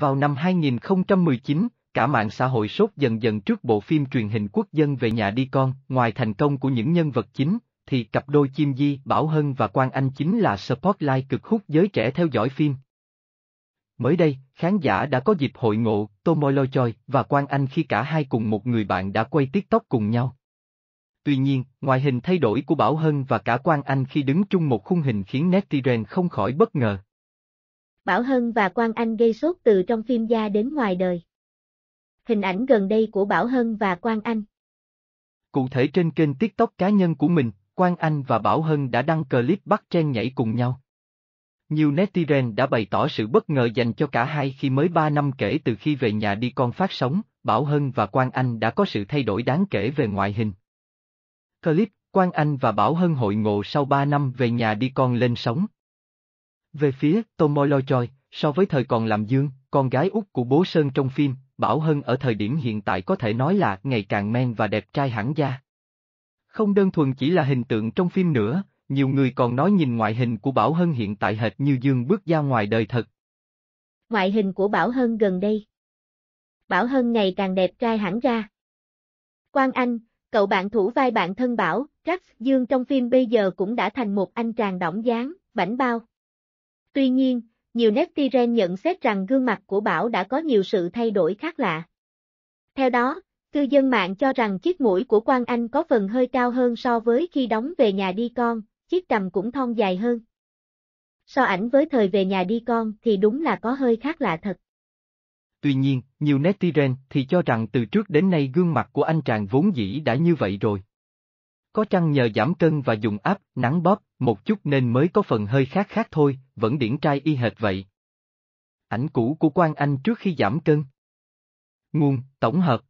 Vào năm 2019, cả mạng xã hội sốt dần dần trước bộ phim truyền hình quốc dân về nhà đi con, ngoài thành công của những nhân vật chính, thì cặp đôi Chim Di, Bảo Hân và Quang Anh chính là spotlight cực hút giới trẻ theo dõi phim. Mới đây, khán giả đã có dịp hội ngộ Tomolo Choi và Quang Anh khi cả hai cùng một người bạn đã quay TikTok cùng nhau. Tuy nhiên, ngoại hình thay đổi của Bảo Hân và cả Quang Anh khi đứng chung một khung hình khiến netizen không khỏi bất ngờ. Bảo Hân và Quang Anh gây sốt từ trong phim gia đến ngoài đời. Hình ảnh gần đây của Bảo Hân và Quang Anh. Cụ thể trên kênh TikTok cá nhân của mình, Quang Anh và Bảo Hân đã đăng clip bắt tren nhảy cùng nhau. Nhiều netizen đã bày tỏ sự bất ngờ dành cho cả hai khi mới 3 năm kể từ khi về nhà đi con phát sóng, Bảo Hân và Quang Anh đã có sự thay đổi đáng kể về ngoại hình. Clip Quang Anh và Bảo Hân hội ngộ sau 3 năm về nhà đi con lên sóng. Về phía Tomoyo Choi, so với thời còn làm dương, con gái út của bố Sơn trong phim, Bảo Hân ở thời điểm hiện tại có thể nói là ngày càng men và đẹp trai hẳn da. Không đơn thuần chỉ là hình tượng trong phim nữa, nhiều người còn nói nhìn ngoại hình của Bảo Hân hiện tại hệt như Dương bước ra ngoài đời thật. Ngoại hình của Bảo Hân gần đây. Bảo Hân ngày càng đẹp trai hẳn ra. Quang Anh, cậu bạn thủ vai bạn thân Bảo, Jack Dương trong phim bây giờ cũng đã thành một anh chàng đỏng dáng, bảnh bao. Tuy nhiên, nhiều netizen nhận xét rằng gương mặt của Bảo đã có nhiều sự thay đổi khác lạ. Theo đó, cư dân mạng cho rằng chiếc mũi của Quang Anh có phần hơi cao hơn so với khi đóng về nhà đi con, chiếc cằm cũng thon dài hơn. So ảnh với thời về nhà đi con thì đúng là có hơi khác lạ thật. Tuy nhiên, nhiều netizen thì cho rằng từ trước đến nay gương mặt của anh chàng vốn dĩ đã như vậy rồi. Có chăng nhờ giảm cân và dùng áp, nắng bóp, một chút nên mới có phần hơi khác khác thôi, vẫn điển trai y hệt vậy. Ảnh cũ của Quang Anh trước khi giảm cân. Nguồn, tổng hợp.